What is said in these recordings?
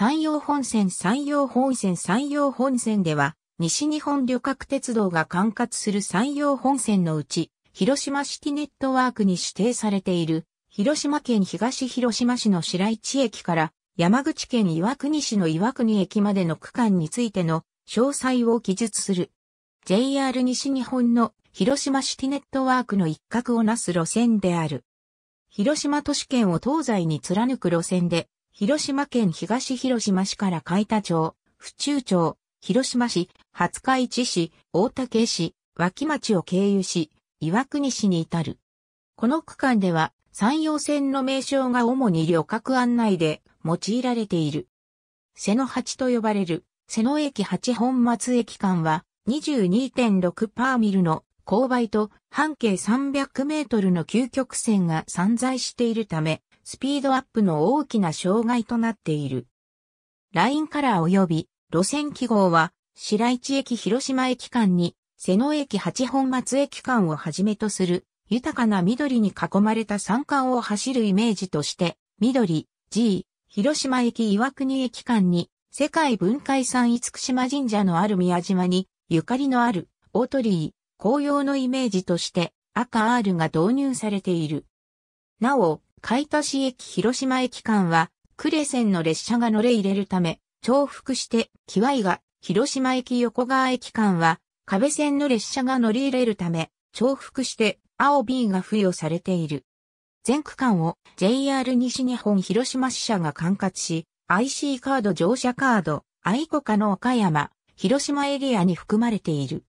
山陽本線山陽本線山陽本線では、西日本旅客鉄道が管轄する山陽本線のうち、広島シティネットワークに指定されている、広島県東広島市の白市駅から山口県岩国市の岩国駅までの区間についての詳細を記述する。JR 西日本の広島シティネットワークの一角をなす路線である。広島都市圏を東西に貫く路線で、広島県東広島市から海田町、府中町、広島市、廿日市市、大竹市、脇町を経由し、岩国市に至る。この区間では、山陽線の名称が主に旅客案内で用いられている。瀬野八と呼ばれる、瀬野駅八本松駅間は、22.6パーミルの勾配と半径300メートルの急曲線が散在しているため、スピードアップの大きな障害となっている。ラインカラー及び路線記号は白市駅広島駅間に瀬野駅八本松駅間をはじめとする豊かな緑に囲まれた山間を走るイメージとして緑 G 広島駅岩国駅間に世界文化遺産厳島神社のある宮島にゆかりのある大鳥居紅葉のイメージとして赤 R が導入されている。なお、海田市駅広島駅間は、呉線の列車が乗れ入れるため、重複して、キワイが、広島駅横川駅間は、壁線の列車が乗り入れるため、重複して、青 B が付与されている。全区間を JR 西日本広島支社が管轄し、IC カード乗車カード、愛コ家の岡山、広島エリアに含まれている。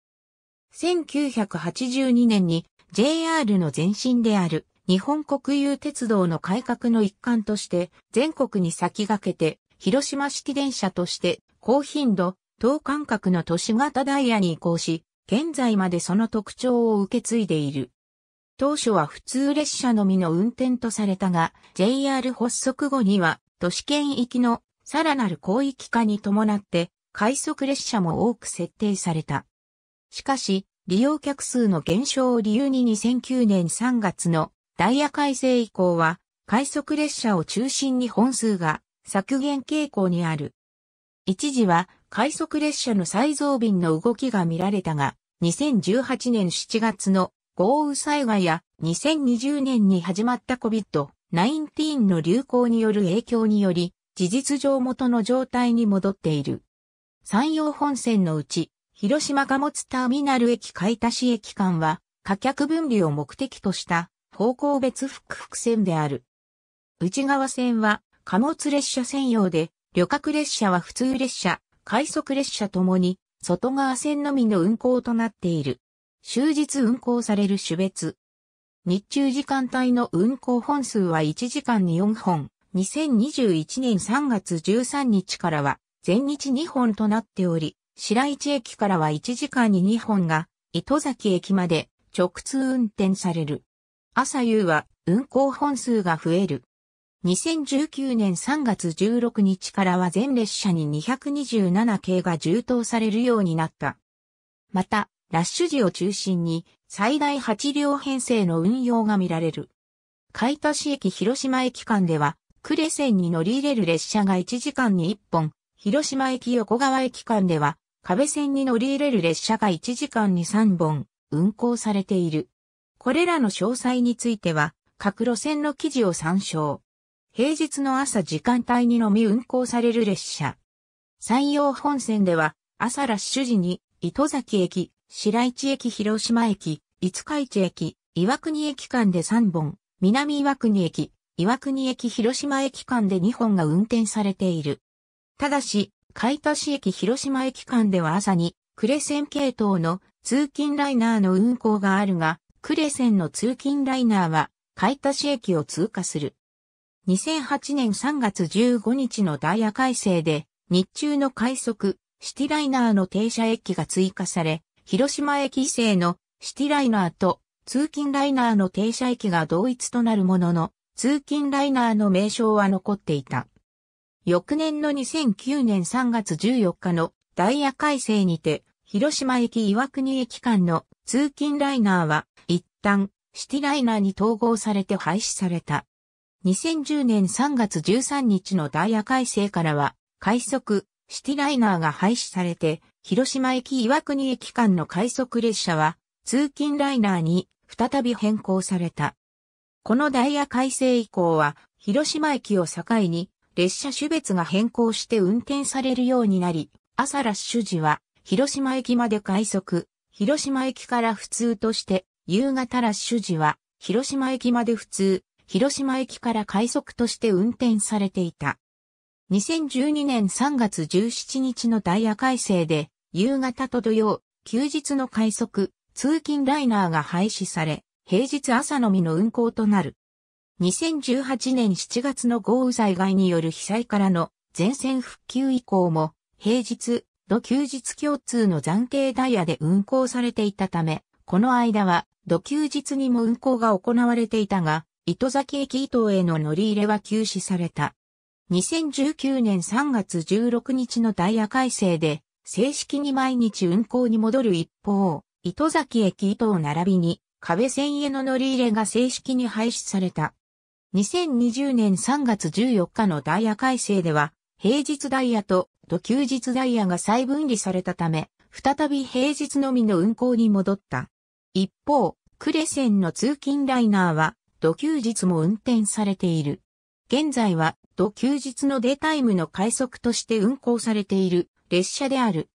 1982年に JR の前身である日本国有鉄道の改革の一環として全国に先駆けて広島式電車として高頻度、等間隔の都市型ダイヤに移行し、現在までその特徴を受け継いでいる。当初は普通列車のみの運転とされたが、JR 発足後には都市圏域のさらなる広域化に伴って快速列車も多く設定された。しかし、利用客数の減少を理由に2009年3月のダイヤ改正以降は、快速列車を中心に本数が削減傾向にある。一時は快速列車の再増便の動きが見られたが、2018年7月の豪雨災害や2020年に始まった COVID-19 の流行による影響により、事実上元の状態に戻っている。山陽本線のうち、広島貨物ターミナル駅買田市駅間は、価客分離を目的とした方向別複々線である。内側線は貨物列車専用で、旅客列車は普通列車、快速列車ともに、外側線のみの運行となっている。終日運行される種別。日中時間帯の運行本数は1時間に4本。2021年3月13日からは、全日2本となっており、白市駅からは1時間に2本が、糸崎駅まで直通運転される。朝夕は運行本数が増える。2019年3月16日からは全列車に227系が充当されるようになった。また、ラッシュ時を中心に最大8両編成の運用が見られる。海田市駅広島駅間では、呉線に乗り入れる列車が1時間に1本、広島駅横川駅間では、壁線に乗り入れる列車が1時間に3本、運行されている。これらの詳細については、各路線の記事を参照。平日の朝時間帯にのみ運行される列車。山陽本線では、朝ラッシュ時に、糸崎駅、白市駅広島駅、五日市駅、岩国駅間で3本、南岩国駅、岩国駅広島駅間で2本が運転されている。ただし、海田市駅広島駅間では朝に、呉線系統の通勤ライナーの運行があるが、クレセンの通勤ライナーは、買い足し駅を通過する。2008年3月15日のダイヤ改正で、日中の快速、シティライナーの停車駅が追加され、広島駅以西のシティライナーと通勤ライナーの停車駅が同一となるものの、通勤ライナーの名称は残っていた。翌年の2009年3月14日のダイヤ改正にて、広島駅岩国駅間の通勤ライナーは一旦シティライナーに統合されて廃止された。2010年3月13日のダイヤ改正からは快速シティライナーが廃止されて広島駅岩国駅間の快速列車は通勤ライナーに再び変更された。このダイヤ改正以降は広島駅を境に列車種別が変更して運転されるようになり、朝ラッシュ時は広島駅まで快速、広島駅から普通として、夕方ラッシュ時は、広島駅まで普通、広島駅から快速として運転されていた。2012年3月17日のダイヤ改正で、夕方と土曜、休日の快速、通勤ライナーが廃止され、平日朝のみの運行となる。2018年7月の豪雨災害による被災からの全線復旧以降も、平日、土休日共通の暫定ダイヤで運行されていたため、この間は土休日にも運行が行われていたが、糸崎駅伊東への乗り入れは休止された。2019年3月16日のダイヤ改正で、正式に毎日運行に戻る一方、糸崎駅伊東並びに、壁線への乗り入れが正式に廃止された。2020年3月14日のダイヤ改正では、平日ダイヤと土休日ダイヤが再分離されたため、再び平日のみの運行に戻った。一方、クレセンの通勤ライナーは、土休日も運転されている。現在は、土休日のデータイムの快速として運行されている列車である。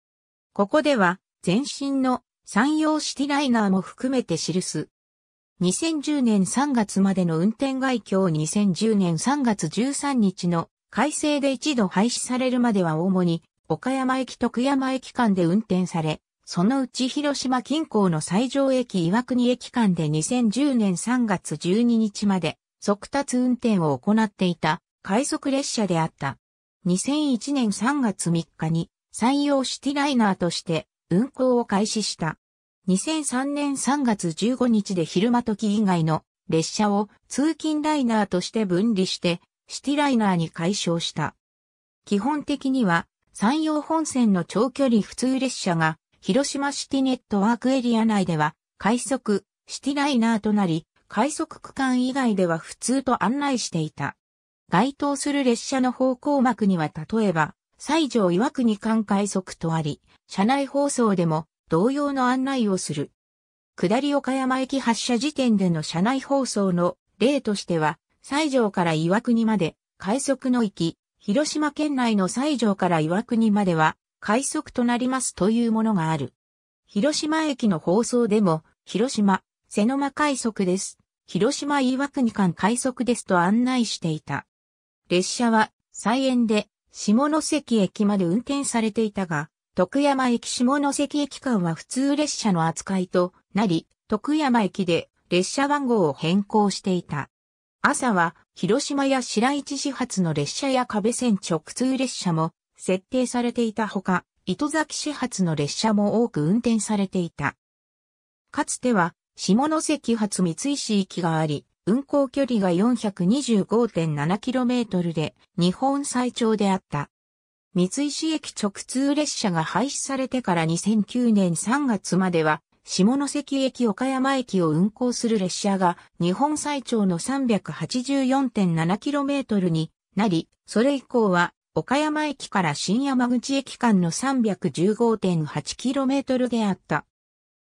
ここでは、前身の山陽シティライナーも含めて記す。2010年3月までの運転外境2010年3月13日の改正で一度廃止されるまでは主に、岡山駅徳山駅間で運転され、そのうち広島近郊の西条駅岩国駅間で2010年3月12日まで速達運転を行っていた快速列車であった。2001年3月3日に山陽シティライナーとして運行を開始した。2003年3月15日で昼間時以外の列車を通勤ライナーとして分離してシティライナーに解消した。基本的には、山陽本線の長距離普通列車が、広島シティネットワークエリア内では、快速、シティライナーとなり、快速区間以外では普通と案内していた。該当する列車の方向幕には例えば、西条岩国間快速とあり、車内放送でも同様の案内をする。下り岡山駅発車時点での車内放送の例としては、西条から岩国まで、快速の行き、広島県内の西条から岩国までは、快速となりますというものがある。広島駅の放送でも、広島、瀬間快速です。広島岩国間快速ですと案内していた。列車は、菜園で、下関駅まで運転されていたが、徳山駅下関駅間は普通列車の扱いとなり、徳山駅で列車番号を変更していた。朝は広島や白市始発の列車や壁線直通列車も設定されていたほか、糸崎始発の列車も多く運転されていた。かつては下関発三石駅があり、運行距離が 425.7km で日本最長であった。三石駅直通列車が廃止されてから2009年3月までは下関駅岡山駅を運行する列車が日本最長の 384.7km になり、それ以降は岡山駅から新山口駅間の 315.8km であった。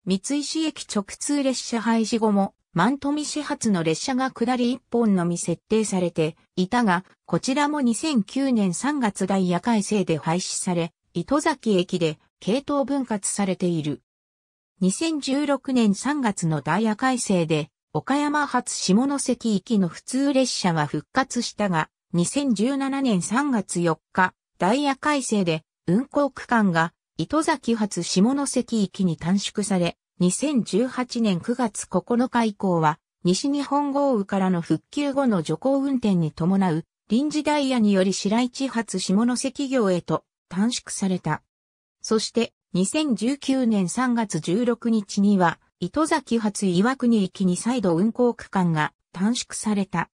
三石駅直通列車廃止後も、万富始発の列車が下り一本のみ設定されていたが、こちらも2009年3月ダイヤ改正で廃止され、糸崎駅で系統分割されている。2016年3月のダイヤ改正で、岡山発下関行きの普通列車は復活したが、2017年3月4日、ダイヤ改正で、運行区間が糸崎発下関行きに短縮され、2018年9月9日以降は、西日本豪雨からの復旧後の徐行運転に伴う、臨時ダイヤにより白市発下関行へと短縮された。そして、2019年3月16日には、糸崎発岩国行きに再度運行区間が短縮された。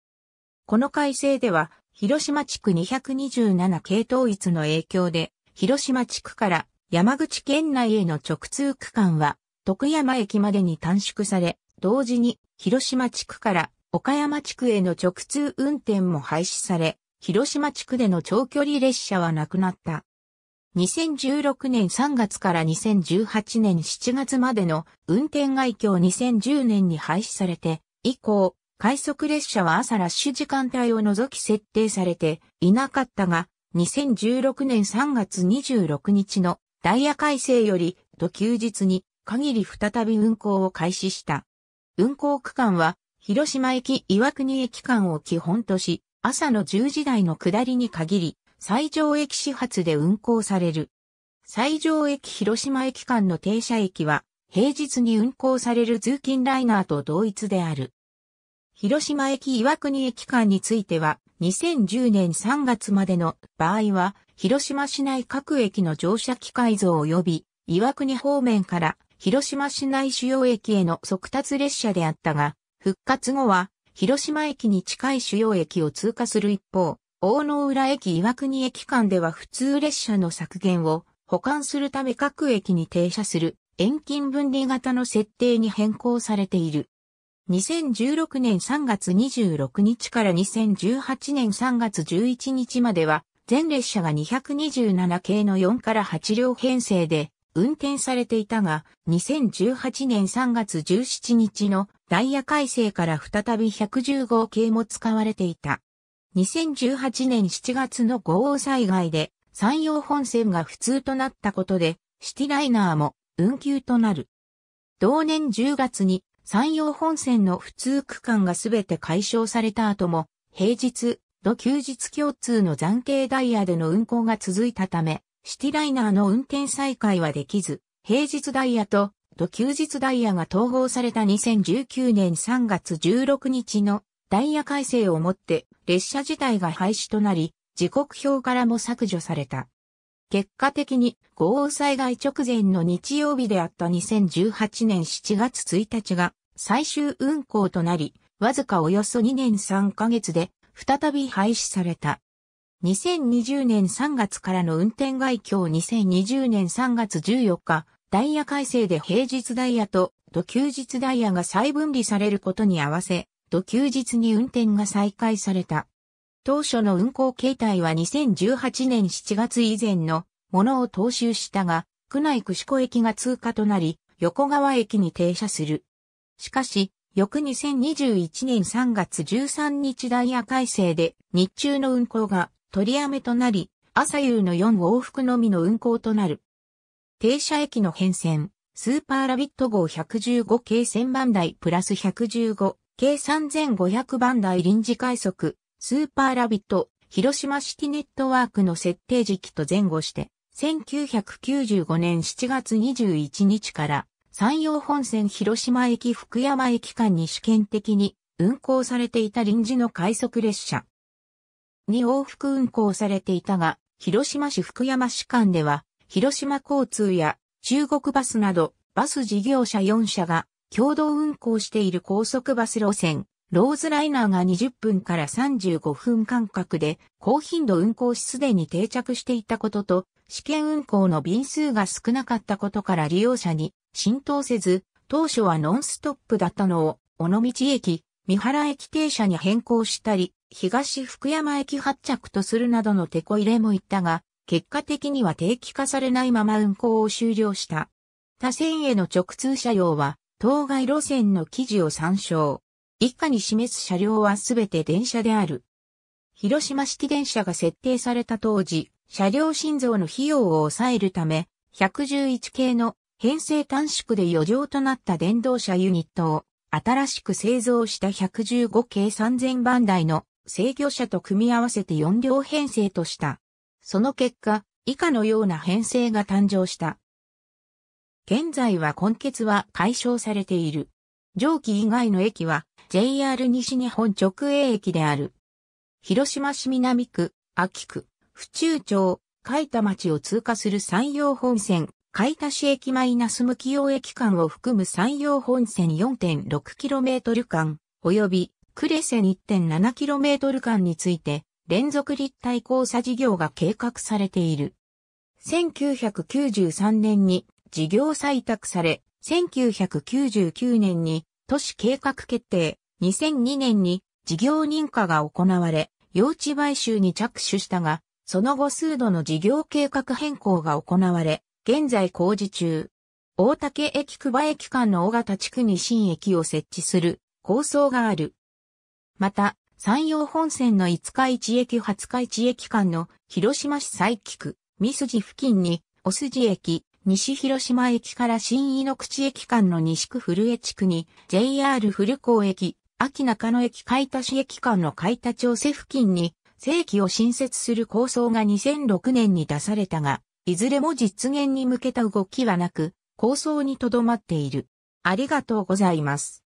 この改正では、広島地区227系統一の影響で、広島地区から山口県内への直通区間は、徳山駅までに短縮され、同時に広島地区から岡山地区への直通運転も廃止され、広島地区での長距離列車はなくなった。2016年3月から2018年7月までの運転外境2010年に廃止されて、以降、快速列車は朝ラッシュ時間帯を除き設定されていなかったが、2016年3月26日のダイヤ改正より、と休日に限り再び運行を開始した。運行区間は、広島駅岩国駅間を基本とし、朝の10時台の下りに限り、西条駅始発で運行される。西条駅広島駅間の停車駅は、平日に運行される通勤ライナーと同一である。広島駅岩国駅間については、2010年3月までの場合は、広島市内各駅の乗車機改造及び、岩国方面から広島市内主要駅への速達列車であったが、復活後は、広島駅に近い主要駅を通過する一方、大野浦駅岩国駅間では普通列車の削減を保管するため各駅に停車する遠近分離型の設定に変更されている。2016年3月26日から2018年3月11日までは、全列車が227系の4から8両編成で運転されていたが、2018年3月17日のダイヤ改正から再び115系も使われていた。2018年7月の豪雨災害で山陽本線が不通となったことで、シティライナーも運休となる。同年10月に山陽本線の不通区間がすべて解消された後も、平日、土休日共通の暫定ダイヤでの運行が続いたため、シティライナーの運転再開はできず、平日ダイヤと土休日ダイヤが統合された2019年3月16日のダイヤ改正をもって列車自体が廃止となり、時刻表からも削除された。結果的に豪雨災害直前の日曜日であった2018年7月1日が最終運行となり、わずかおよそ2年3ヶ月で再び廃止された。2020年3月からの運転外況2020年3月14日、ダイヤ改正で平日ダイヤと土休日ダイヤが再分離されることに合わせ、と休日に運転が再開された。当初の運行形態は2018年7月以前のものを踏襲したが、区内串子駅が通過となり、横川駅に停車する。しかし、翌2021年3月13日ダイヤ改正で日中の運行が取りやめとなり、朝夕の4往復のみの運行となる。停車駅の変遷、スーパーラビット号115系1000番台プラス115計3500番台臨時快速、スーパーラビット、広島シティネットワークの設定時期と前後して、1995年7月21日から山陽本線広島駅福山駅間に試験的に運行されていた臨時の快速列車に往復運行されていたが、広島市福山市間では広島交通や中国バスなどバス事業者4社が共同運行している高速バス路線、ローズライナーが20分から35分間隔で高頻度運行しすでに定着していたことと、試験運行の便数が少なかったことから利用者に浸透せず、当初はノンストップだったのを、尾道駅、三原駅停車に変更したり、東福山駅発着とするなどの手こ入れもいったが、結果的には定期化されないまま運行を終了した。他線への直通車用は、当該路線の記事を参照。以下に示す車両はすべて電車である。広島式電車が設定された当時、車両心臓の費用を抑えるため、111系の編成短縮で余剰となった電動車ユニットを新しく製造した115系3000番台の制御車と組み合わせて4両編成とした。その結果、以下のような編成が誕生した。現在は根結は解消されている。上記以外の駅は JR 西日本直営駅である。広島市南区、秋区、府中町、海田町を通過する山陽本線、海田市駅マイナス向き用駅間を含む山陽本線 4.6km 間、及び呉線 1.7km 間について、連続立体交差事業が計画されている。1993年に事業採択され、1999年に都市計画決定、2002年に事業認可が行われ、用地買収に着手したが、その後数度の事業計画変更が行われ、現在工事中。大竹駅久場駅間の大型地区に新駅を設置する構想がある。また、山陽本線の五日市駅二日市駅間の広島市佐伯区、三筋付近に、お筋駅、西広島駅から新井の口駅間の西区古江地区に、JR 古港駅、秋中野駅海田市駅間の海田町瀬付近に、正規を新設する構想が2006年に出されたが、いずれも実現に向けた動きはなく、構想にとどまっている。ありがとうございます。